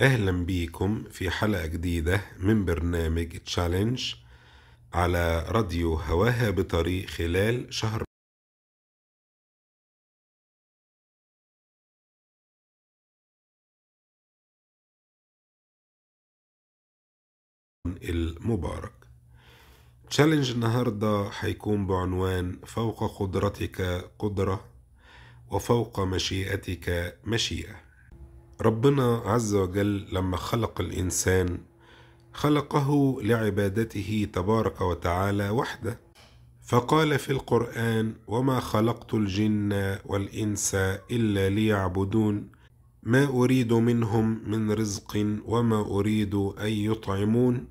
أهلا بيكم في حلقة جديدة من برنامج تشالنج على راديو هواها بطريق خلال شهر المبارك تشالنج النهاردة هيكون بعنوان فوق قدرتك قدرة وفوق مشيئتك مشيئة ربنا عز وجل لما خلق الانسان خلقه لعبادته تبارك وتعالى وحده فقال في القران وما خلقت الجن والانس الا ليعبدون ما اريد منهم من رزق وما اريد ان يطعمون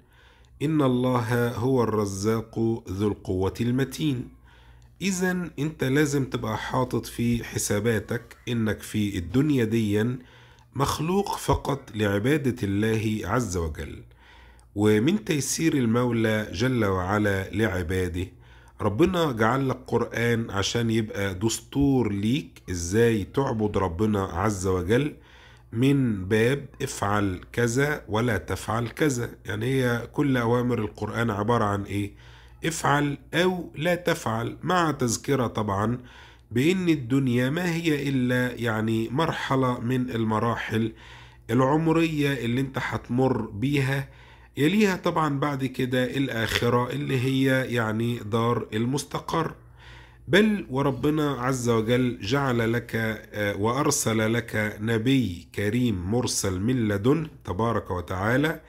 ان الله هو الرزاق ذو القوه المتين اذا انت لازم تبقى حاطط في حساباتك انك في الدنيا ديًا مخلوق فقط لعبادة الله عز وجل ومن تيسير المولى جل وعلا لعباده ربنا جعل لك قرآن عشان يبقى دستور ليك ازاي تعبد ربنا عز وجل من باب افعل كذا ولا تفعل كذا يعني هي كل أوامر القرآن عبارة عن ايه افعل أو لا تفعل مع تذكرة طبعا بأن الدنيا ما هي إلا يعني مرحلة من المراحل العمرية اللي انت هتمر بيها يليها طبعا بعد كده الآخرة اللي هي يعني دار المستقر بل وربنا عز وجل جعل لك آه، وأرسل لك نبي كريم مرسل من لدن تبارك وتعالى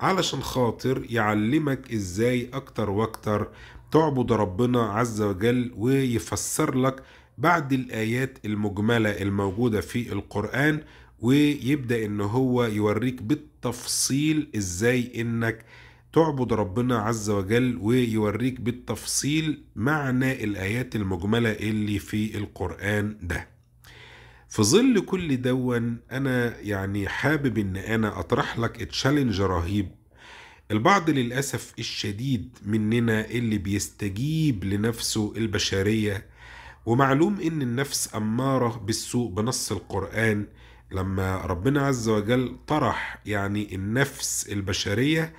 علشان خاطر يعلمك ازاي اكتر واكتر تعبد ربنا عز وجل ويفسر لك بعض الآيات المجملة الموجودة في القرآن ويبدأ إن هو يوريك بالتفصيل إزاي إنك تعبد ربنا عز وجل ويوريك بالتفصيل معنى الآيات المجملة اللي في القرآن ده في ظل كل دون أنا يعني حابب إن أنا أطرح لك تشالنج رهيب البعض للأسف الشديد مننا اللي بيستجيب لنفسه البشرية ومعلوم إن النفس أمارة بالسوء بنص القرآن لما ربنا عز وجل طرح يعني النفس البشرية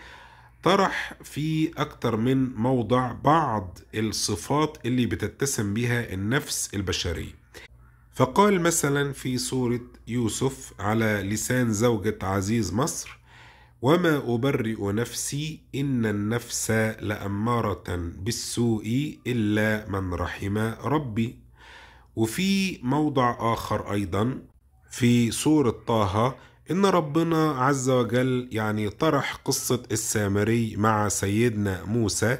طرح في أكتر من موضع بعض الصفات اللي بتتسم بها النفس البشرية فقال مثلا في سورة يوسف على لسان زوجة عزيز مصر وما أبرئ نفسي إن النفس لأمارة بالسوء إلا من رحم ربي وفي موضع آخر أيضا في سورة طه إن ربنا عز وجل يعني طرح قصة السامري مع سيدنا موسى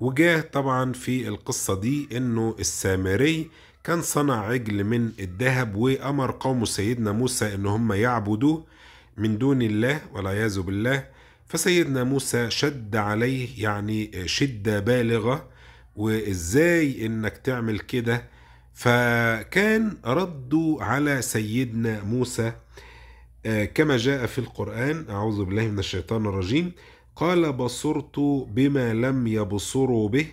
وجاه طبعا في القصة دي إنه السامري كان صنع عجل من الذهب وأمر قوم سيدنا موسى إن هم يعبدوه من دون الله والعياذ بالله فسيدنا موسى شد عليه يعني شدة بالغة وإزاي إنك تعمل كده فكان رده على سيدنا موسى آه، كما جاء في القرآن أعوذ بالله من الشيطان الرجيم قال بصرت بما لم يبصروا به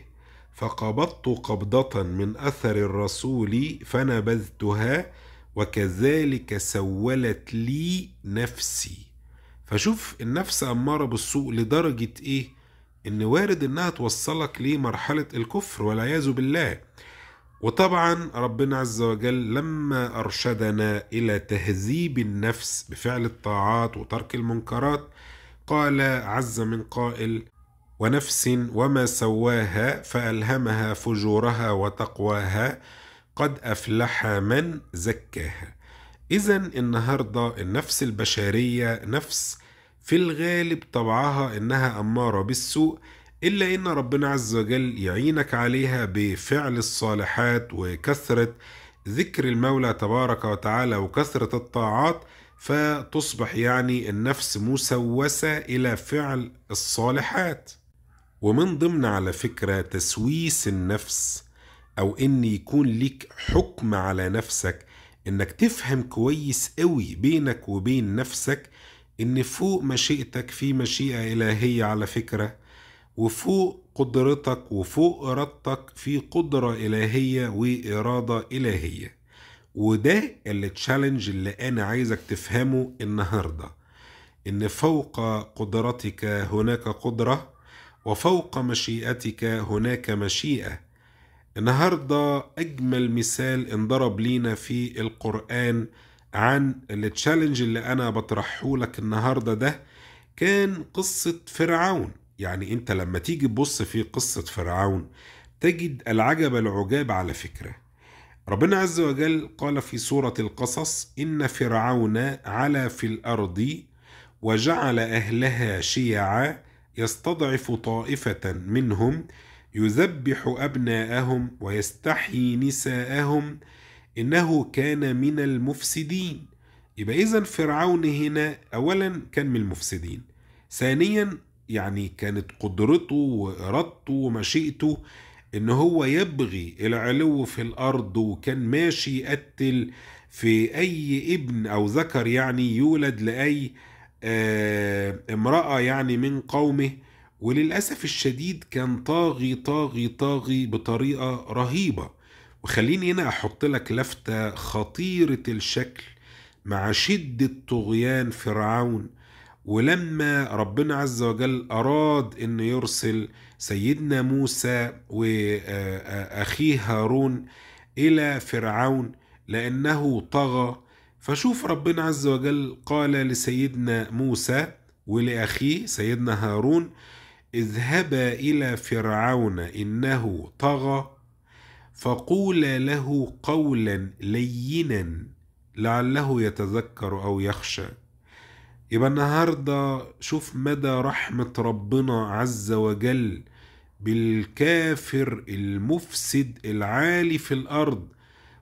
فقبضت قبضة من أثر الرسول فنبذتها وكذلك سولت لي نفسي فشوف النفس أمارة بالسوء لدرجة إيه إن وارد إنها توصلك لمرحلة الكفر والعياذ بالله وطبعا ربنا عز وجل لما أرشدنا إلى تهذيب النفس بفعل الطاعات وترك المنكرات قال عز من قائل ونفس وما سواها فألهمها فجورها وتقواها قد أفلح من زكاها إذا النهاردة النفس البشرية نفس في الغالب طبعها إنها أمارة بالسوء إلا إن ربنا عز وجل يعينك عليها بفعل الصالحات وكثرة ذكر المولى تبارك وتعالى وكثرة الطاعات فتصبح يعني النفس مسوسة إلى فعل الصالحات ومن ضمن على فكرة تسويس النفس او ان يكون ليك حكم على نفسك انك تفهم كويس قوي بينك وبين نفسك ان فوق مشيئتك في مشيئة الهية على فكرة وفوق قدرتك وفوق ارادتك في قدرة الهية وارادة الهية وده التشالنج اللي انا عايزك تفهمه النهاردة ان فوق قدرتك هناك قدرة وفوق مشيئتك هناك مشيئة النهاردة أجمل مثال انضرب لينا في القرآن عن التشالنج اللي أنا بطرحه لك النهاردة ده كان قصة فرعون يعني أنت لما تيجي تبص في قصة فرعون تجد العجب العجاب على فكرة ربنا عز وجل قال في سورة القصص إن فرعون علا في الأرض وجعل أهلها شيعا يستضعف طائفة منهم يذبح أبناءهم ويستحيي نساءهم إنه كان من المفسدين يبقى إذا فرعون هنا أولا كان من المفسدين ثانيا يعني كانت قدرته وإرادته ومشيئته ان هو يبغي العلو في الارض وكان ماشي يقتل في اي ابن او ذكر يعني يولد لاي آه، امراه يعني من قومه وللأسف الشديد كان طاغي طاغي طاغي بطريقة رهيبة وخليني هنا أحط لك لفتة خطيرة الشكل مع شدة طغيان فرعون ولما ربنا عز وجل أراد أن يرسل سيدنا موسى وأخيه آه، آه، هارون إلى فرعون لأنه طغى فشوف ربنا عز وجل قال لسيدنا موسى ولأخيه سيدنا هارون اذهبا إلى فرعون إنه طغى فقولا له قولا لينا لعله يتذكر أو يخشى يبقى النهاردة شوف مدى رحمة ربنا عز وجل بالكافر المفسد العالي في الأرض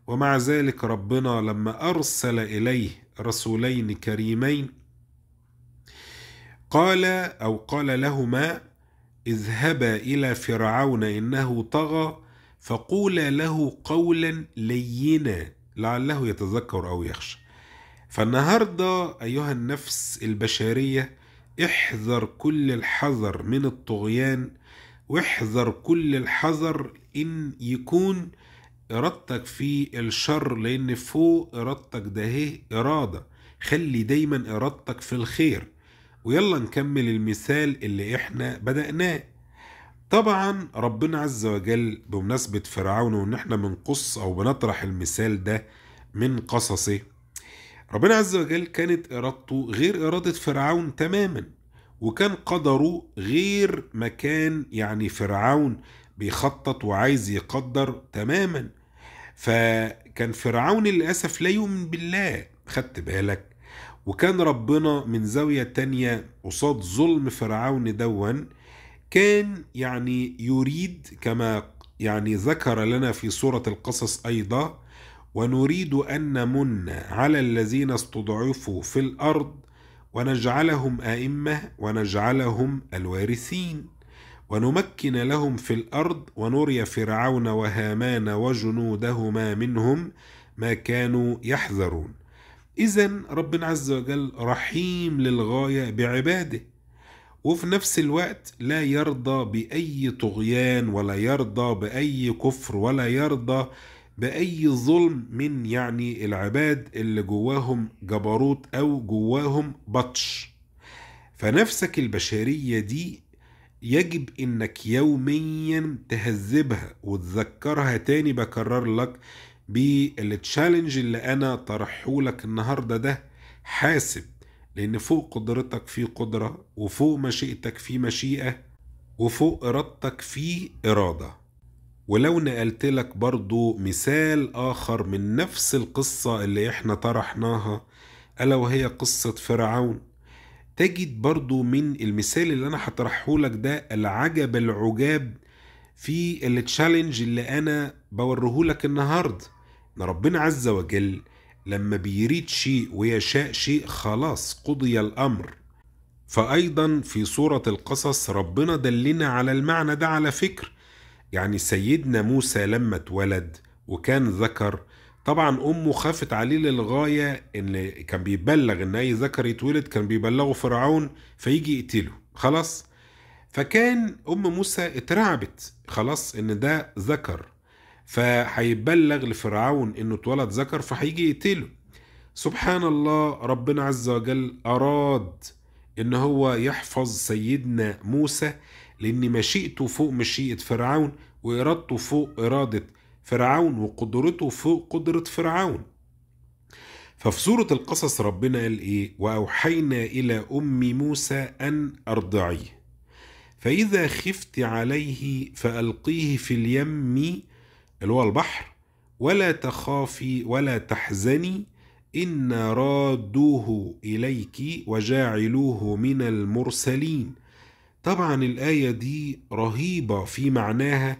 ومع ذلك ربنا لما أرسل إليه رسولين كريمين قال أو قال لهما اذهبا إلى فرعون إنه طغى فقولا له قولا لينا لعله يتذكر أو يخشى فالنهاردة أيها النفس البشرية احذر كل الحذر من الطغيان واحذر كل الحذر إن يكون إرادتك في الشر لأن فوق إرادتك ده إرادة خلي دايما إرادتك في الخير ويلا نكمل المثال اللي احنا بدأناه طبعا ربنا عز وجل بمناسبة فرعون وان احنا بنقص او بنطرح المثال ده من قصصه ربنا عز وجل كانت ارادته غير ارادة فرعون تماما وكان قدره غير ما كان يعني فرعون بيخطط وعايز يقدر تماما فكان فرعون للأسف لا يؤمن بالله خدت بالك وكان ربنا من زاوية تانية قصاد ظلم فرعون دون كان يعني يريد كما يعني ذكر لنا في سورة القصص أيضا ونريد أن نمن على الذين استضعفوا في الأرض ونجعلهم أئمة ونجعلهم الوارثين ونمكن لهم في الأرض ونري فرعون وهامان وجنودهما منهم ما كانوا يحذرون إذا ربنا عز وجل رحيم للغاية بعباده وفي نفس الوقت لا يرضى بأي طغيان ولا يرضى بأي كفر ولا يرضى بأي ظلم من يعني العباد اللي جواهم جبروت أو جواهم بطش فنفسك البشرية دي يجب إنك يوميا تهذبها وتذكرها تاني بكرر لك بالتشالنج اللي انا طرحهولك النهارده ده حاسب لان فوق قدرتك في قدره وفوق مشيئتك في مشيئه وفوق ارادتك في اراده ولو نقلت لك برضو مثال آخر من نفس القصة اللي احنا طرحناها ألا وهي قصة فرعون تجد برضو من المثال اللي أنا هطرحهولك ده العجب العجاب في التشالنج اللي أنا بوريهولك النهاردة ان ربنا عز وجل لما بيريد شيء ويشاء شيء خلاص قضي الامر فايضا في سوره القصص ربنا دلنا على المعنى ده على فكر يعني سيدنا موسى لما اتولد وكان ذكر طبعا امه خافت عليه للغايه ان كان بيبلغ ان اي ذكر يتولد كان بيبلغه فرعون فيجي يقتله خلاص فكان ام موسى اترعبت خلاص ان ده ذكر فهيبلغ لفرعون انه اتولد ذكر فهيجي يقتله سبحان الله ربنا عز وجل اراد ان هو يحفظ سيدنا موسى لان مشيئته فوق مشيئه فرعون وارادته فوق اراده فرعون وقدرته فوق قدره فرعون ففي سورة القصص ربنا قال إيه؟ وأوحينا إلى أم موسى أن أرضعيه فإذا خفت عليه فألقيه في اليم اللي هو البحر ولا تخافي ولا تحزني إنا رادوه إليك وجاعلوه من المرسلين طبعا الآية دي رهيبة في معناها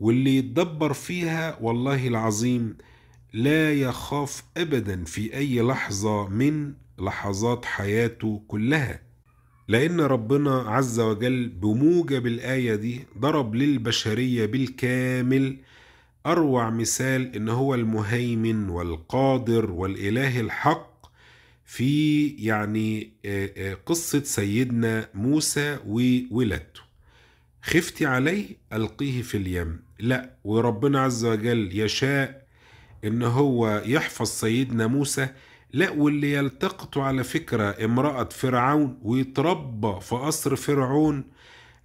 واللي يتدبر فيها والله العظيم لا يخاف أبدا في أي لحظة من لحظات حياته كلها لأن ربنا عز وجل بموجب الآية دي ضرب للبشرية بالكامل أروع مثال إن هو المهيمن والقادر والإله الحق في يعني آه، آه، قصة سيدنا موسى وولادته خفتي عليه ألقيه في اليم لا وربنا عز وجل يشاء إن هو يحفظ سيدنا موسى لا واللي يلتقطه على فكرة امرأة فرعون ويتربى في قصر فرعون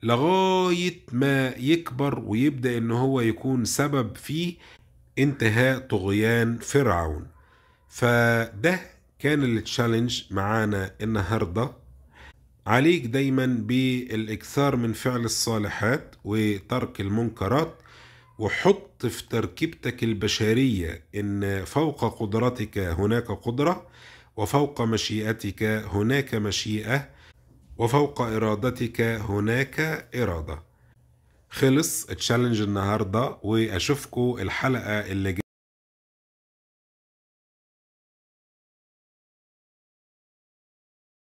لغاية ما يكبر ويبدأ إن هو يكون سبب في انتهاء طغيان فرعون فده كان التشالنج معانا النهاردة عليك دايما بالإكثار من فعل الصالحات وترك المنكرات وحط في تركيبتك البشرية إن فوق قدرتك هناك قدرة وفوق مشيئتك هناك مشيئة وفوق إرادتك هناك إرادة خلص تشالنج النهاردة وأشوفكوا الحلقة اللي جاية